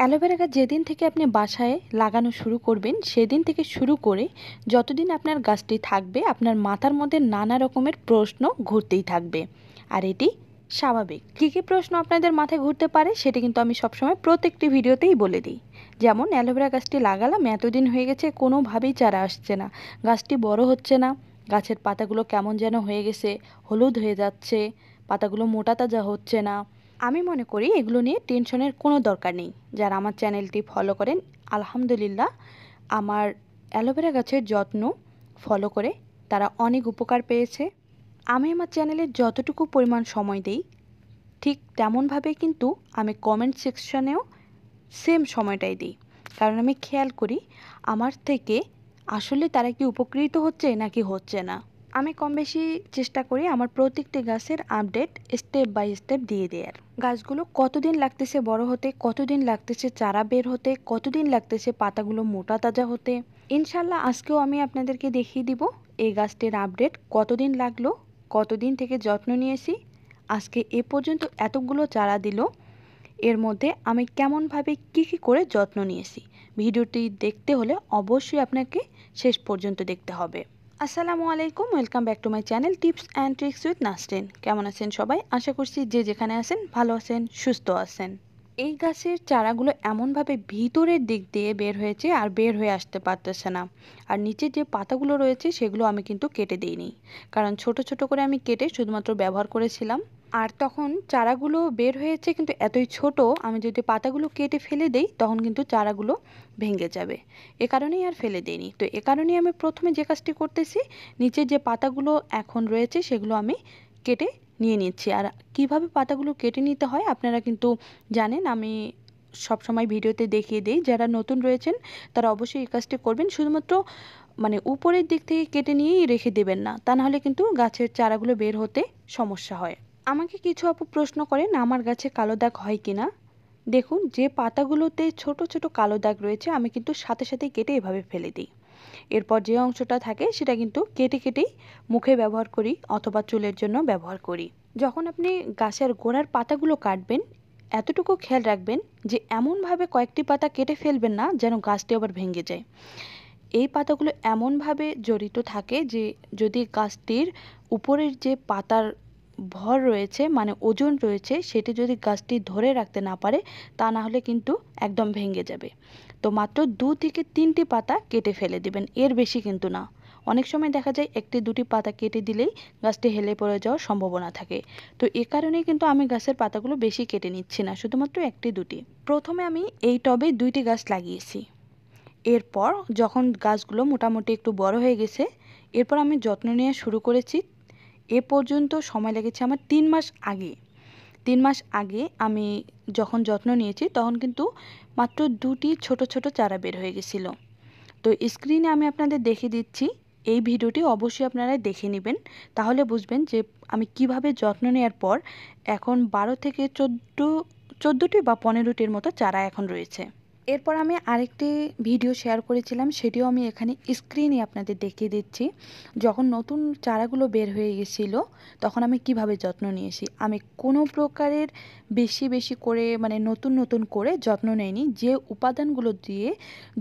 Aloe vera গাছ যেদিন থেকে আপনি বাসায় লাগানো শুরু করবেন সেদিন থেকে শুরু করে যতদিন আপনার গাছটি থাকবে আপনার মাথার মধ্যে নানা রকমের প্রশ্ন ঘুরতেই থাকবে আর এটি স্বাভাবিক কী কী প্রশ্ন আপনাদের মাথায় ঘুরতে পারে সেটি কিন্তু আমি সবসময় প্রত্যেকটি ভিডিওতেই বলে দিই যেমন অ্যালোভেরা গাছটি লাগালাম এতদিন হয়ে গেছে কোনোভাবেই চারা আসছে না গাছটি বড় হচ্ছে না গাছের পাতাগুলো কেমন যেন হয়ে গেছে হলুদ হয়ে যাচ্ছে পাতাগুলো মোটা তাজা হচ্ছে না আমি মনে করি এগুলো নিয়ে টেনশনের কোনো দরকার নেই যারা আমার চ্যানেলটি ফলো করেন আলহামদুলিল্লাহ আমার অ্যালোভেরা গাছের যত্ন ফলো করে তারা অনেক উপকার পেয়েছে আমি আমার চ্যানেলে যতটুকু পরিমাণ সময় দেই ঠিক তেমনভাবে কিন্তু আমি কমেন্ট সেকশনেও সেম সময়টাই দিই কারণ আমি খেয়াল করি আমার থেকে আসলে তারা কি উপকৃত হচ্ছে নাকি হচ্ছে না আমি কম বেশি চেষ্টা করি আমার প্রত্যেকটি গাছের আপডেট স্টেপ বাই স্টেপ দিয়ে দেওয়ার গাছগুলো কতদিন লাগতেছে বড় হতে কতদিন লাগতেছে চারা বের হতে কতদিন লাগতেছে পাতাগুলো মোটা তাজা হতে ইনশাল্লাহ আজকেও আমি আপনাদেরকে দেখিয়ে দিব এই গাছটির আপডেট কতদিন লাগলো কতদিন থেকে যত্ন নিয়েছি আজকে এ পর্যন্ত এতগুলো চারা দিল এর মধ্যে আমি কেমনভাবে কি কি করে যত্ন নিয়েছি ভিডিওটি দেখতে হলে অবশ্যই আপনাকে শেষ পর্যন্ত দেখতে হবে আসসালামু আলাইকুম welcome back to my channel tips and tricks with নাস্টেন কেমন আছেন সবাই আশা করছি যে যেখানে আছেন ভালো আছেন সুস্থ আছেন এই গাছের চারাগুলো এমনভাবে ভিতরের দিক দিয়ে বের হয়েছে আর বের হয়ে আসতে পারতেছে না আর নিচে যে পাতাগুলো রয়েছে সেগুলো আমি কিন্তু কেটে দিইনি কারণ ছোট ছোট করে আমি কেটে শুধুমাত্র ব্যবহার করেছিলাম আর তখন চারাগুলো বের হয়েছে কিন্তু এতই ছোট আমি যদি পাতাগুলো কেটে ফেলে দেই তখন কিন্তু চারাগুলো ভেঙে যাবে এ কারণেই আর ফেলে দেইনি তো এ কারণেই আমি প্রথমে যে কাজটি করতেছি নিচের যে পাতাগুলো এখন রয়েছে সেগুলো আমি কেটে নিয়ে নিচ্ছি আর কিভাবে পাতাগুলো কেটে নিতে হয় আপনারা কিন্তু জানেন আমি সব সময় ভিডিওতে দেখিয়ে দিই যারা নতুন রয়েছেন তারা অবশ্যই এই কাজটি করবেন শুধুমাত্র মানে উপরের দিক থেকে কেটে নিয়েই রেখে দেবেন না তা নাহলে কিন্তু গাছের চারাগুলো বের হতে সমস্যা হয় আমাকে কিছু আপু প্রশ্ন করেন আমার গাছে কালো দাগ হয় কি না দেখুন যে পাতাগুলোতে ছোট ছোট কালো দাগ রয়েছে আমি কিন্তু সাথে সাথে কেটে এভাবে ফেলে দিই এরপর যে অংশটা থাকে সেটা কিন্তু কেটে কেটেই মুখে ব্যবহার করি অথবা চুলের জন্য ব্যবহার করি যখন আপনি গাছের গোড়ার পাতাগুলো কাটবেন এতটুকু খেয়াল রাখবেন যে এমনভাবে কয়েকটি পাতা কেটে ফেলবেন না যেন গাছটি আবার ভেঙে যায় এই পাতাগুলো এমনভাবে জড়িত থাকে যে যদি গাছটির উপরের যে পাতার ভর রয়েছে মানে ওজন রয়েছে সেটি যদি গাছটি ধরে রাখতে না পারে তা না হলে কিন্তু একদম ভেঙে যাবে তো মাত্র দু থেকে তিনটি পাতা কেটে ফেলে দিবেন এর বেশি কিন্তু না অনেক সময় দেখা যায় একটি দুটি পাতা কেটে দিলেই গাছটি হেলে পড়ে যাওয়ার সম্ভাবনা থাকে তো এ কারণেই কিন্তু আমি গাছের পাতাগুলো বেশি কেটে নিচ্ছি না শুধুমাত্র একটি দুটি প্রথমে আমি এই টবে দুইটি গাছ লাগিয়েছি এরপর যখন গাছগুলো মোটামুটি একটু বড় হয়ে গেছে এরপর আমি যত্ন নেওয়া শুরু করেছি এ পর্যন্ত সময় লেগেছে আমার তিন মাস আগে তিন মাস আগে আমি যখন যত্ন নিয়েছি তখন কিন্তু মাত্র দুটি ছোট ছোট চারা বের হয়ে গেছিল তো স্ক্রিনে আমি আপনাদের দেখে দিচ্ছি এই ভিডিওটি অবশ্যই আপনারা দেখে নেবেন তাহলে বুঝবেন যে আমি কিভাবে যত্ন নেওয়ার পর এখন বারো থেকে চোদ্দ চোদ্দোটি বা পনেরোটির মতো চারা এখন রয়েছে এরপর আমি আরেকটি ভিডিও শেয়ার করেছিলাম সেটিও আমি এখানে স্ক্রিনে আপনাদের দেখিয়ে দিচ্ছি যখন নতুন চারাগুলো বের হয়ে গেছিল তখন আমি কিভাবে যত্ন নিয়েছি আমি কোনো প্রকারের বেশি বেশি করে মানে নতুন নতুন করে যত্ন নেইনি যে উপাদানগুলো দিয়ে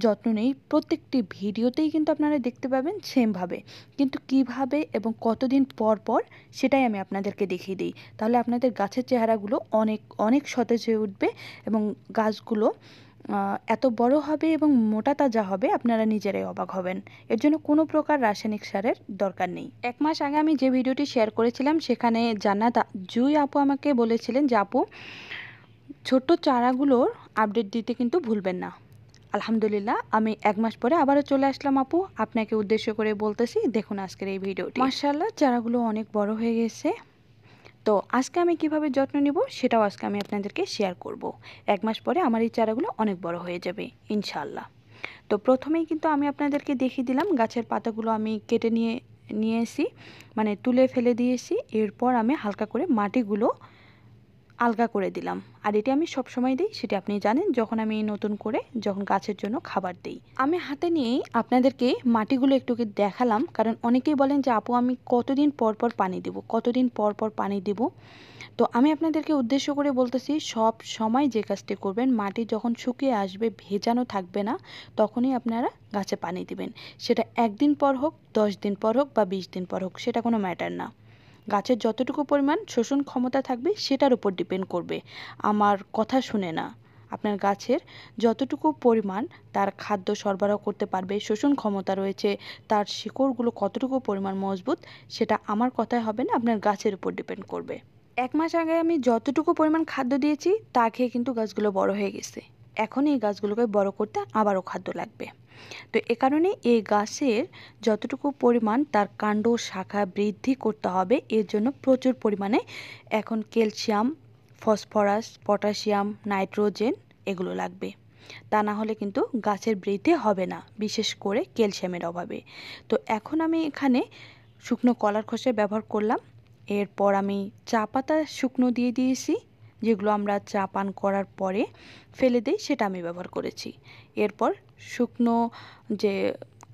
যত্ন নেই প্রত্যেকটি ভিডিওতেই কিন্তু আপনারা দেখতে পাবেন সেমভাবে কিন্তু কিভাবে এবং কতদিন পর পর সেটাই আমি আপনাদেরকে দেখিয়ে দিই তাহলে আপনাদের গাছের চেহারাগুলো অনেক অনেক সতেজ হয়ে উঠবে এবং গাছগুলো এত বড় হবে এবং মোটা তাজা হবে আপনারা নিজেরাই অবাক হবেন এর জন্য কোনো প্রকার রাসায়নিক সারের দরকার নেই এক মাস আগে আমি যে ভিডিওটি শেয়ার করেছিলাম সেখানে জান্নাত জুই আপু আমাকে বলেছিলেন যে আপু ছোট্ট চারাগুলোর আপডেট দিতে কিন্তু ভুলবেন না আলহামদুলিল্লাহ আমি এক মাস পরে আবারও চলে আসলাম আপু আপনাকে উদ্দেশ্য করে বলতেছি দেখুন আজকের এই ভিডিওটি মার্শাল্লাহ চারাগুলো অনেক বড় হয়ে গেছে তো আজকে আমি কিভাবে যত্ন নিব সেটাও আজকে আমি আপনাদেরকে শেয়ার করব। এক মাস পরে আমার এই চারাগুলো অনেক বড় হয়ে যাবে ইনশাল্লাহ তো প্রথমেই কিন্তু আমি আপনাদেরকে দেখিয়ে দিলাম গাছের পাতাগুলো আমি কেটে নিয়ে নিয়ে এসি মানে তুলে ফেলে দিয়েছি এরপর আমি হালকা করে মাটিগুলো আলগা করে দিলাম আর এটি আমি সব সময় দিই সেটি আপনি জানেন যখন আমি নতুন করে যখন গাছের জন্য খাবার দিই আমি হাতে নিয়েই আপনাদেরকে মাটিগুলো একটু দেখালাম কারণ অনেকেই বলেন যে আপু আমি কতদিন পর পর পানি দেব কতদিন পর পর পানি দেব তো আমি আপনাদেরকে উদ্দেশ্য করে বলতেছি সব সময় যে কাজটি করবেন মাটি যখন শুকিয়ে আসবে ভেজানো থাকবে না তখনই আপনারা গাছে পানি দিবেন সেটা একদিন পর হোক দশ দিন পর হোক বা বিশ দিন পর হোক সেটা কোনো ম্যাটার না গাছের যতটুকু পরিমাণ শোষণ ক্ষমতা থাকবে সেটার উপর ডিপেন্ড করবে আমার কথা শুনে না আপনার গাছের যতটুকু পরিমাণ তার খাদ্য সরবরাহ করতে পারবে শোষণ ক্ষমতা রয়েছে তার শিকড়গুলো কতটুকু পরিমাণ মজবুত সেটা আমার কথায় হবে না আপনার গাছের উপর ডিপেন্ড করবে এক মাস আগে আমি যতটুকু পরিমাণ খাদ্য দিয়েছি তা খেয়ে কিন্তু গাছগুলো বড় হয়ে গেছে এখন এই গাছগুলোকে বড় করতে আবারও খাদ্য লাগবে তো এ কারণে এই গাছের যতটুকু পরিমাণ তার কাণ্ড শাখা বৃদ্ধি করতে হবে এর জন্য প্রচুর পরিমাণে এখন ক্যালসিয়াম ফসফরাস পটাশিয়াম নাইট্রোজেন এগুলো লাগবে তা না হলে কিন্তু গাছের বৃদ্ধি হবে না বিশেষ করে ক্যালসিয়ামের অভাবে তো এখন আমি এখানে শুকনো কলার খোসা ব্যবহার করলাম এরপর আমি চা পাতা শুকনো দিয়ে দিয়েছি যেগুলো আমরা চা পান করার পরে ফেলে দিই সেটা আমি ব্যবহার করেছি এরপর শুকনো যে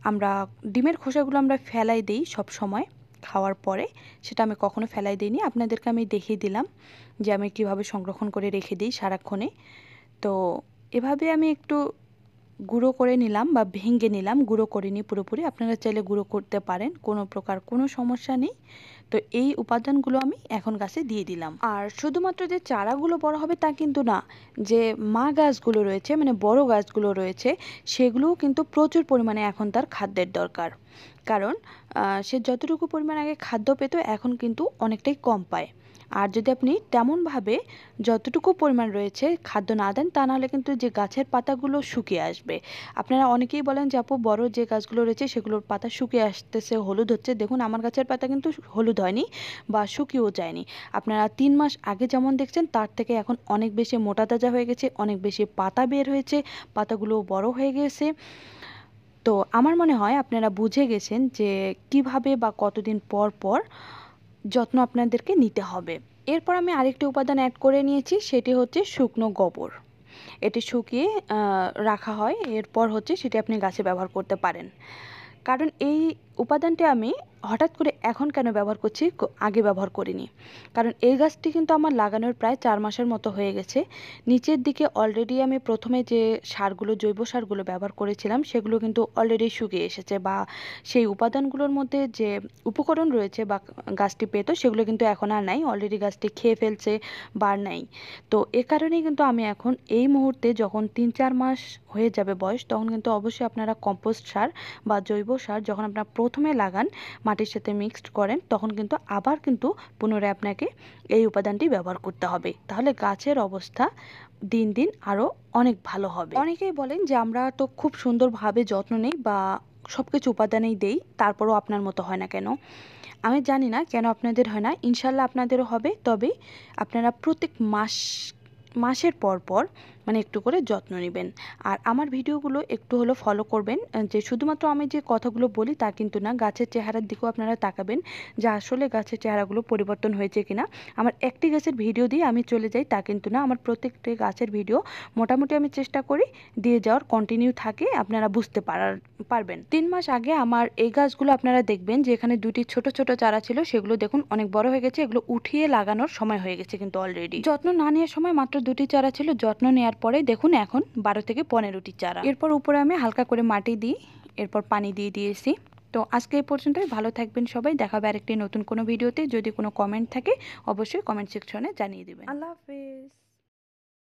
আমরা ডিমের খোসাগুলো আমরা ফেলাই দিই সব সময় খাওয়ার পরে সেটা আমি কখনো ফেলাই দিইনি আপনাদেরকে আমি দেখিয়ে দিলাম যে আমি কিভাবে সংরক্ষণ করে রেখে দিই সারাক্ষণে তো এভাবে আমি একটু গুঁড়ো করে নিলাম বা ভেঙে নিলাম গুঁড়ো করে নিই পুরোপুরি আপনারা চাইলে গুঁড়ো করতে পারেন কোনো প্রকার কোনো সমস্যা নেই তো এই উপাদানগুলো আমি এখন গাছে দিয়ে দিলাম আর শুধুমাত্র যে চারাগুলো বড় হবে তা কিন্তু না যে মা গাছগুলো রয়েছে মানে বড় গাছগুলো রয়েছে সেগুলোও কিন্তু প্রচুর পরিমাণে এখন তার খাদ্যের দরকার কারণ সে যতটুকু পরিমাণ আগে খাদ্য পেত এখন কিন্তু অনেকটাই কম পায় আর যদি আপনি তেমনভাবে যতটুকু পরিমাণ রয়েছে খাদ্য না দেন তা নাহলে কিন্তু যে গাছের পাতাগুলো শুকিয়ে আসবে আপনারা অনেকেই বলেন যে আপু বড় যে গাছগুলো রয়েছে সেগুলোর পাতা শুকিয়ে আসতেছে হলুদ হচ্ছে দেখুন আমার গাছের পাতা কিন্তু হলুদ হয়নি বা শুকিয়েও যায়নি আপনারা তিন মাস আগে যেমন দেখছেন তার থেকে এখন অনেক বেশি মোটা তাজা হয়ে গেছে অনেক বেশি পাতা বের হয়েছে পাতাগুলো বড় হয়ে গেছে তো আমার মনে হয় আপনারা বুঝে গেছেন যে কিভাবে বা কতদিন পর পর যত্ন আপনাদেরকে নিতে হবে এরপর আমি আরেকটি উপাদান অ্যাড করে নিয়েছি সেটি হচ্ছে শুকনো গোবর এটি শুকিয়ে রাখা হয় এরপর হচ্ছে সেটি আপনি গাছে ব্যবহার করতে পারেন কারণ এই উপাদানটি আমি হঠাৎ করে এখন কেন ব্যবহার করছি আগে ব্যবহার করিনি কারণ এই গাছটি কিন্তু আমার লাগানোর প্রায় চার মাসের মতো হয়ে গেছে নিচের দিকে অলরেডি আমি প্রথমে যে সারগুলো জৈব সারগুলো ব্যবহার করেছিলাম সেগুলো কিন্তু অলরেডি শুকিয়ে এসেছে বা সেই উপাদানগুলোর মধ্যে যে উপকরণ রয়েছে বা গাছটি পেত সেগুলো কিন্তু এখন আর নাই অলরেডি গাছটি খেয়ে ফেলছে বার নাই তো এ কারণেই কিন্তু আমি এখন এই মুহূর্তে যখন তিন চার মাস হয়ে যাবে বয়স তখন কিন্তু অবশ্যই আপনারা কম্পোস্ট সার বা জৈব সার যখন আপনারা প্রথমে লাগান মাটির সাথে মিক্সড করেন তখন কিন্তু আবার কিন্তু পুনরায় আপনাকে এই উপাদানটি ব্যবহার করতে হবে তাহলে গাছের অবস্থা দিন দিন আরও অনেক ভালো হবে অনেকেই বলেন যে আমরা তো খুব সুন্দরভাবে যত্ন নেই বা সব কিছু উপাদানেই দেই তারপরও আপনার মতো হয় না কেন আমি জানি না কেন আপনাদের হয় না ইনশাল্লাহ আপনাদেরও হবে তবে আপনারা প্রত্যেক মাস মাসের পর পর মানে একটু করে যত্ন নেবেন আর আমার ভিডিওগুলো একটু হলো ফলো করবেন যে শুধুমাত্র আমি যে কথাগুলো বলি তা কিন্তু না গাছের চেহারার দিকেও আপনারা তাকাবেন যে আসলে গাছের চেহারাগুলো পরিবর্তন হয়েছে কিনা আমার একটি গাছের ভিডিও দিয়ে আমি চলে যাই তা কিন্তু না আমার প্রত্যেকটি গাছের ভিডিও মোটামুটি আমি চেষ্টা করি দিয়ে যাওয়ার কন্টিনিউ থাকে আপনারা বুঝতে পারার পারবেন তিন মাস আগে আমার এই গাছগুলো আপনারা দেখবেন যে এখানে দুটি ছোট ছোট চারা ছিল সেগুলো দেখুন অনেক বড় হয়ে গেছে এগুলো উঠিয়ে লাগানোর সময় হয়ে গেছে কিন্তু অলরেডি যত্ন না নেওয়ার সময় মাত্র দুটি চারা ছিল যত্ন নেওয়ার তারপরে দেখুন এখন বারো থেকে পনেরোটি চারা এরপর উপরে আমি হালকা করে মাটি দিই এরপর পানি দিয়ে দিয়েছি তো আজকে এই পর্যন্তই ভালো থাকবেন সবাই দেখাবে আরেকটি নতুন কোনো ভিডিওতে যদি কোনো কমেন্ট থাকে অবশ্যই কমেন্ট সেকশনে জানিয়ে দেবেন আল্লাহ হাফেজ